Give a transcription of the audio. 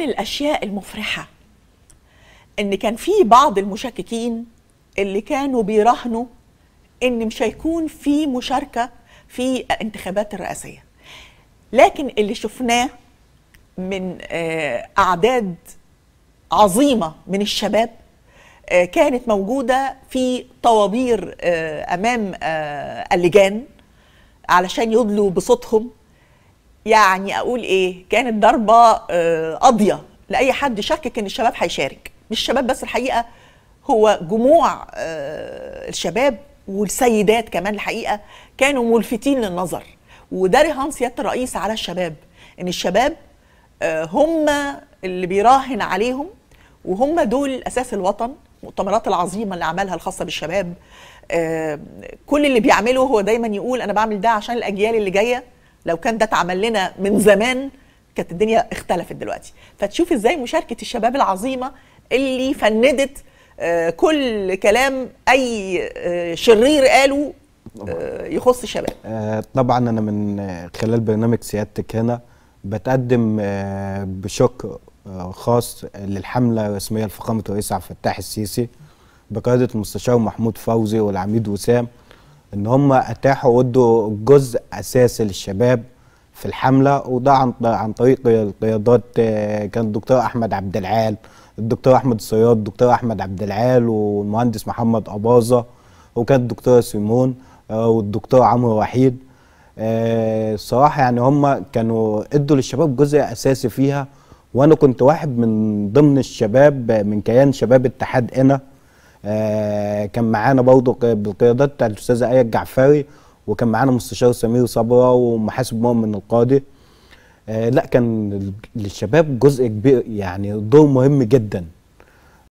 من الاشياء المفرحه ان كان في بعض المشككين اللي كانوا بيراهنوا ان مش هيكون في مشاركه في انتخابات الرئاسيه لكن اللي شفناه من آه، اعداد عظيمه من الشباب آه، كانت موجوده في طوابير آه، امام اللجان علشان يدلوا بصوتهم يعني اقول ايه كانت ضربه آه، قاضيه لاي حد شكك ان الشباب هيشارك مش الشباب بس الحقيقه هو جموع آه، الشباب والسيدات كمان الحقيقه كانوا ملفتين للنظر وده رهان سياده الرئيس على الشباب ان الشباب آه، هم اللي بيراهن عليهم وهم دول اساس الوطن المؤتمرات العظيمه اللي عملها الخاصه بالشباب كل اللي بيعمله هو دايما يقول انا بعمل ده عشان الاجيال اللي جايه لو كان ده اتعمل لنا من زمان كانت الدنيا اختلفت دلوقتي فتشوف ازاي مشاركه الشباب العظيمه اللي فندت آه، كل كلام اي آه، شرير قاله آه، يخص الشباب طبعا انا من خلال برنامج سيادتك هنا بتقدم بشكر خاص للحمله الرسميه لفخامه الرئيس عبد الفتاح السيسي بقياده المستشار محمود فوزي والعميد وسام ان هم اتاحوا ودوا جزء اساسي للشباب في الحمله وده عن عن طريق القيادات آه، كان الدكتور احمد عبد العال الدكتور احمد الصياد الدكتور احمد عبد العال والمهندس محمد اباظه وكانت الدكتوره سيمون آه، والدكتور عمرو وحيد الصراحه آه، يعني هم كانوا ادوا للشباب جزء اساسي فيها وانا كنت واحد من ضمن الشباب من كيان شباب اتحاد انا آه، كان معانا برضه بالقيادات بتاعت الاستاذه ايه الجعفري وكان معانا مستشار سمير صبرا ومحاسب مؤمن القاضي آه، لا كان للشباب جزء كبير يعني دور مهم جدا